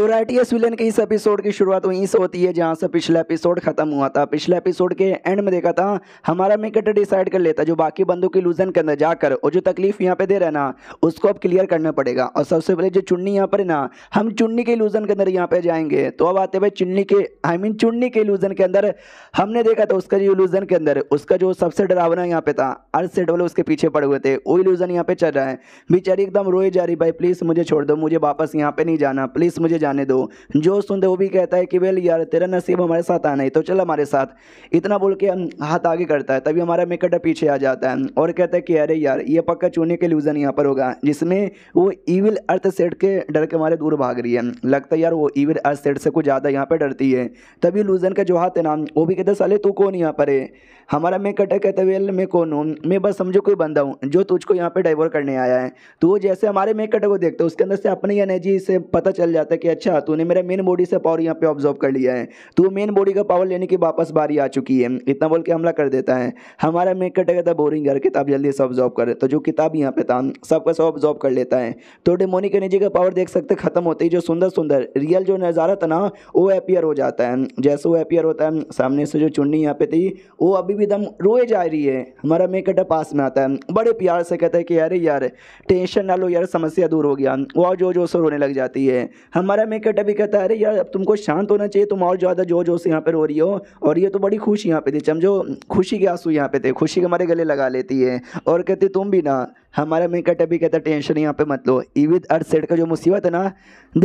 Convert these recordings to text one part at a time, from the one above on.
तो righteous villain के इस एपिसोड की शुरुआत वहीं से होती है जहाँ से पिछला एपिसोड खत्म हुआ था पिछले एपिसोड के एंड में देखा था हमारा विकेट डिसाइड कर लेता जो बाकी बंदों की लूजन के अंदर जाकर और जो तकलीफ यहाँ पे दे रहा है ना उसको अब क्लियर करना पड़ेगा और सबसे पहले जो चुन्नी यहाँ पर है ना हम चुन्नी के लूजन के अंदर यहाँ पे जाएंगे तो अब आते भाई चुन्नी के आई मीन चुन्नी के लूजन के अंदर हमने देखा था उसका जो लूजन के अंदर उसका जो सबसे डरावना यहाँ पे था अर्थ सेट वाले उसके पीछे पड़ हुए थे वो लूजन यहाँ पे चल रहा है बेचारी एकदम रोए जा रही भाई प्लीज़ मुझे छोड़ दो मुझे वापस यहाँ पे नहीं जाना प्लीज़ मुझे जाना जाने दो जो सुनते वो भी कहता है कि वेल यार तेरा नसीब हमारे साथ आना ही तो चल हमारे साथ इतना बोल के हाथ आगे करता है तभी हमारा मेकअटा पीछे आ जाता है और कहता है कि अरे यार ये पक्का चूने के लूजन यहाँ पर होगा जिसमें वो ईविल अर्थ सेट के डर के हमारे दूर भाग रही है लगता है यार वो ईविल अर्थ सेट से कुछ ज़्यादा यहाँ पर डरती है तभी लूजन का जो हाथ है ना वो भी कहता है साले तू कौन यहाँ पर है हमारा मैं कटा कहते वेल मैं कौन हूँ मैं बस समझो कोई बंदा हूँ जो तुझको यहाँ पर डाइवोर करने आया है तो वो जैसे हमारे मेकअटा को देखते है उसके अंदर से अपनी एनर्जी से पता चल जाता है कि अच्छा तूने मेरा मेन बॉडी से पावर यहाँ पे ऑब्जॉर्व कर लिया है तो मेन बॉडी का पावर लेने की वापस बारी आ चुकी है इतना बोल के हमला कर देता है हमारा मेक गया था बोरिंग यार किताब जल्दी से ऑब्जॉर्व कर तो जो किताब यहाँ पे था सबका सब ऑब्जॉर्व कर लेता है तो डेमोनिक एनर्जी का पावर देख सकते खत्म होते ही जो सुंदर सुंदर रियल जो नज़ारा था ना वो अपियर हो जाता है जैसे वो अपियर होता है सामने से जो चुन्नी यहाँ पे थी वो अभी भी दम रोए जा रही है हमारा मेकअटा पास में आता है बड़े प्यार से कहता है कि यार यार टेंशन ना लो यार समस्या दूर हो गया वो जो जो सो रोने लग जाती है हमारा में मेकर अभी कहता है अरे यार अब तुमको शांत होना चाहिए तुम और ज़्यादा जोर जोर से यहाँ पर रो रही हो और ये तो बड़ी खुशी यहाँ पे थी समझो खुशी के आंसू यहाँ पे थे खुशी के हमारे गले लगा लेती है और कहती तुम भी ना हमारा मेकअप अभी कहता टेंशन यहाँ पे मत लो ईविद अर्थ सेट का जो मुसीबत है ना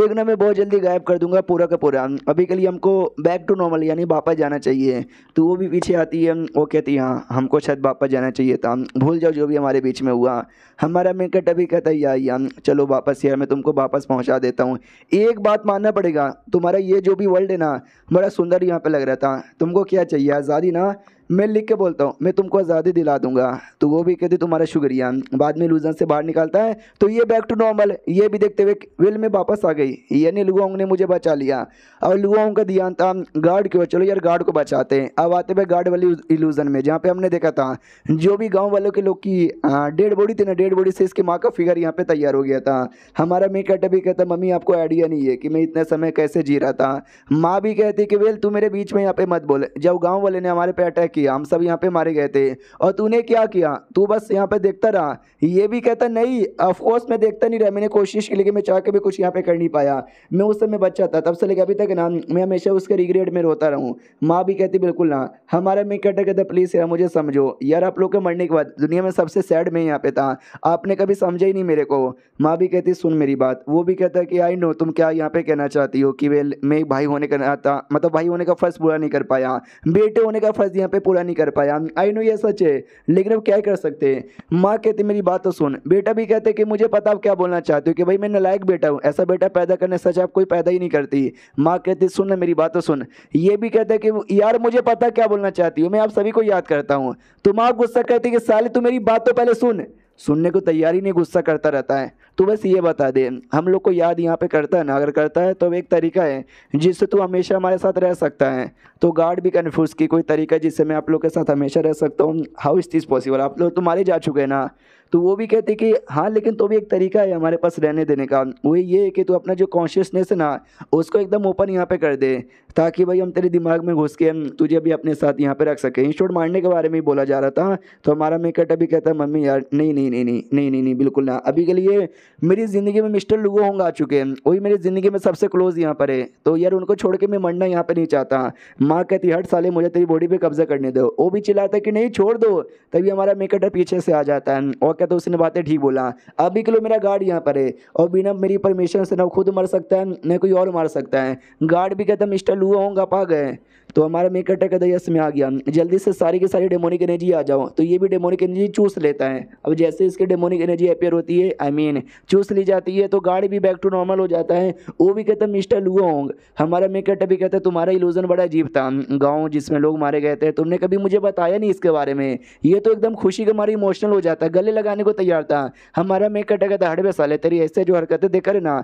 देखना मैं बहुत जल्दी गायब कर दूंगा पूरा का पूरा अभी के लिए हमको बैक टू नॉर्मल यानी वापस जाना चाहिए तो वो भी पीछे आती है वो कहती है हाँ हमको शायद वापस जाना चाहिए था भूल जाओ जो भी हमारे बीच में हुआ हमारा मेकअप अभी कहता है यार यार चलो वापस यार मैं तुमको वापस पहुँचा देता हूँ एक बात मानना पड़ेगा तुम्हारा ये जो भी वर्ल्ड है ना बड़ा सुंदर यहाँ पर लग रहा था तुमको क्या चाहिए आज़ादी ना मैं लिख के बोलता हूँ मैं तुमको आज़ादी दिला दूंगा तो वो भी कहती तुम्हारा शुक्रिया बाद में लूजन से बाहर निकालता है तो ये बैक टू नॉर्मल ये भी देखते हुए वेल में वापस आ गई यानी लुआंग ने मुझे बचा लिया और लुआंग का ध्यान था गार्ड के चलो यार गार्ड को बचाते हैं अब आते हुए गार्ड वाली इलूजन में जहाँ पे हमने देखा था जो भी गाँव वालों के लोग की डेड बॉडी थी ना डेड बॉडी से इसकी माँ का फिगर यहाँ पर तैयार हो गया था हमारा मे कहता भी कहता मम्मी आपको आइडिया नहीं है कि मैं इतना समय कैसे जी रहा था माँ भी कहती कि वेल तू मेरे बीच में यहाँ पे मत बोले जब गाँव वाले ने हमारे पे अटैक किया हम सब यहाँ पे मारे गए थे और तूने क्या किया तू बस यहाँ पे देखता रहा ये भी कहता नहीं अफकोर्स मैं देखता नहीं रहा मैंने कोशिश की लेकिन मैं चाह के भी कुछ यहाँ पे कर नहीं पाया मैं उस समय बच्चा था तब से लेकर अभी तक ना मैं हमेशा उसके रिग्रेट में रोता रहूँ माँ भी कहती बिल्कुल ना हमारे मैं कहता कहते प्लीज़ यार मुझे समझो यार आप लोग के मरने के बाद दुनिया में सबसे सैड में यहाँ पे था आपने कभी समझा ही नहीं मेरे को माँ भी कहती सुन मेरी बात वो भी कहता कि आई नो तुम क्या यहाँ पे कहना चाहती हो कि वे मैं भाई होने का नाता मतलब भाई होने का फर्ज पूरा नहीं कर पाया बेटे होने का फर्ज यहाँ पे पूरा नहीं कर पाया आई नो ये सच है लेकिन अब क्या कर सकते हैं माँ कहती मेरी बात तो सुन बेटा भी कहते कि मुझे पता आप क्या बोलना चाहते हो कि भाई मैं नलायक बेटा हूँ ऐसा बेटा पैदा करने सच आप कोई पैदा ही नहीं करती माँ कहती सुन ना मेरी बात तो सुन ये भी कहते कि यार मुझे पता क्या बोलना चाहती हो मैं आप सभी को याद करता हूँ तो माँ गुस्सा कहती कि साले तू मेरी बात तो पहले सुन सुनने को तैयार ही नहीं गुस्सा करता रहता है तो बस ये बता दे हम लोग को याद यहाँ पे करता है ना अगर करता है तो एक तरीका है जिससे तू हमेशा हमारे साथ रह सकता है तो गार्ड भी कन्फ्यूज़ की कोई तरीका जिससे मैं आप लोग के साथ हमेशा रह सकता हूँ हाउ इज़ दिस पॉसिबल आप लोग तुम्हारे तो जा चुके हैं ना तो वो भी कहते कि हाँ लेकिन तो भी एक तरीका है हमारे पास रहने देने का वही ये है कि तू अपना जो कॉन्शियसनेस है ना उसको एकदम ओपन यहाँ पे कर दे ताकि भाई हम तेरे दिमाग में घुस के तुझे भी अपने साथ यहाँ पे रख सकें इन मारने के बारे में ही बोला जा रहा था तो हमारा मेकअट अभी कहता है मम्मी यार नहीं नहीं नहीं नहीं नहीं नहीं नहीं नहीं बिल्कुल ना अभी के लिए मेरी ज़िंदगी में मिस्टर लुगो होंगे आ चुके हैं वही मेरी ज़िंदगी में सबसे क्लोज़ यहाँ पर है तो यार उनको छोड़ के मैं मरना यहाँ पर नहीं चाहता माँ कहती हर साले मुझे तेरी बॉडी पर कब्जा करने दो वो भी चिल्लाता कि नहीं छोड़ दो तभी हमारा मेकअट पीछे से आ जाता है और वाक़ तो उसने बातें ठीक बोला अभी के लिए मेरा गार्ड यहाँ पर है और बिना मेरी परमिशन से ना खुद मर सकता है न कोई और मार सकता है गार्ड भी कहते मिस्टर लुआ होंगे पा गए तो हमारा मेक अटैक अदयस में आ गया जल्दी से सारी की सारी डेमोनिक एनर्जी आ जाओ तो ये भी डेमोनिक एनर्जी चूस लेता है अब जैसे इसके डेमोनिक एनर्जी अपेयर होती है आई I मीन mean, चूस ली जाती है तो गाड़ी भी बैक टू नॉर्मल हो जाता है वो भी कहता मिस्टर लुओंग हमारा मेक अटैक भी कहता तुम्हारा इलूजन बड़ा अजीब था गाँव जिसमें लोग मारे गए थे तुमने कभी मुझे बताया नहीं इसके बारे में ये तो एकदम खुशी के मारे इमोशनल हो जाता गले लगाने को तैयार था हमारा मेक अटैक कहता हड़बे साले तेरी ऐसे जो हरकतें रहे ना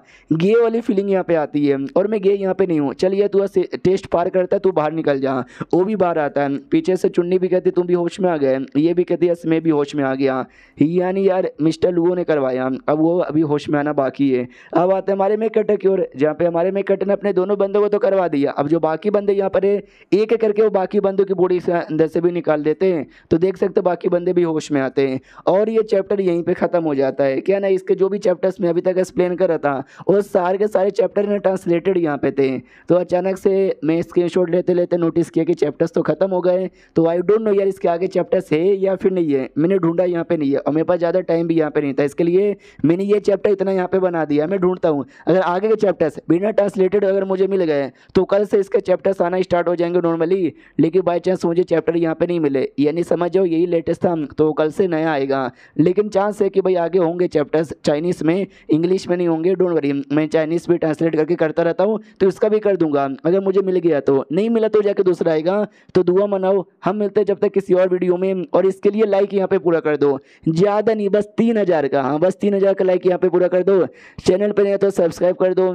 गे वाली फीलिंग यहाँ पे आती है और मैं गे यहाँ पे नहीं हूँ चलिए तू टेस्ट पार करता है तू बाहर निकल जा वो भी बाहर आता है पीछे से चुन्नी भी कहती तुम भी होश में आ गए ये भी कहती है मैं भी होश में आ गया यानी यार मिस्टर लुओ ने करवाया अब वो अभी होश में आना बाकी है अब आते हैं हमारे मेकट की ओर जहाँ पे हमारे मेकट ने अपने दोनों बंदों को तो करवा दिया अब जो बाकी बंदे यहाँ पर है एक एक करके वो बाकी बंदों की बॉडी से अंदर से भी निकाल देते हैं तो देख सकते बाकी बंदे भी होश में आते हैं और ये चैप्टर यहीं पर ख़त्म हो जाता है क्या ना इसके जो भी चैप्टर्स में अभी तक एक्सप्लेन कर रहा था वो सारे के सारे चैप्टर ने ट्रांसलेटेड यहाँ पे थे तो अचानक से मैं स्क्रीन लेते लेते मैंने नोटिस किया कि चैप्टर्स तो ख़त्म हो गए तो आई डोंट नो यार इसके आगे चैप्टर्स है या फिर नहीं है मैंने ढूंढा यहाँ पे नहीं है और मेरे पास ज़्यादा टाइम भी यहाँ पे नहीं था इसके लिए मैंने ये चैप्टर इतना यहाँ पे बना दिया मैं ढूंढता हूँ अगर आगे के चैप्टर्स बिना ट्रांसलेटेड अगर मुझे मिल गए तो कल से इसके चैप्टर्स आना स्टार्ट हो जाएंगे नॉर्मली लेकिन बाई चांस मुझे चैप्टर यहाँ पर नहीं मिले यानी समझ जाओ यही लेटेस्ट था तो कल से नया आएगा लेकिन चांस है कि भाई आगे होंगे चैप्टर्स चाइनीज़ में इंग्लिश में नहीं होंगे डोंट वरी मैं चाइनीज़ भी ट्रांसलेट करके करता रहता हूँ तो इसका भी कर दूंगा अगर मुझे मिल गया तो नहीं मिला तो जाके दूसरा आएगा तो दुआ मनाओ हम मिलते हैं जब तक किसी और वीडियो में और इसके लिए लाइक यहाँ पे पूरा कर दो ज़्यादा नहीं बस तीन हज़ार का हाँ बस तीन हज़ार का लाइक यहाँ पे पूरा कर दो चैनल पर नहीं तो सब्सक्राइब कर दो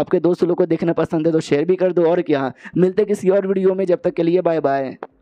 आपके दोस्त लोग को देखना पसंद है तो शेयर भी कर दो और क्या मिलते किसी और वीडियो में जब तक के लिए बाय बाय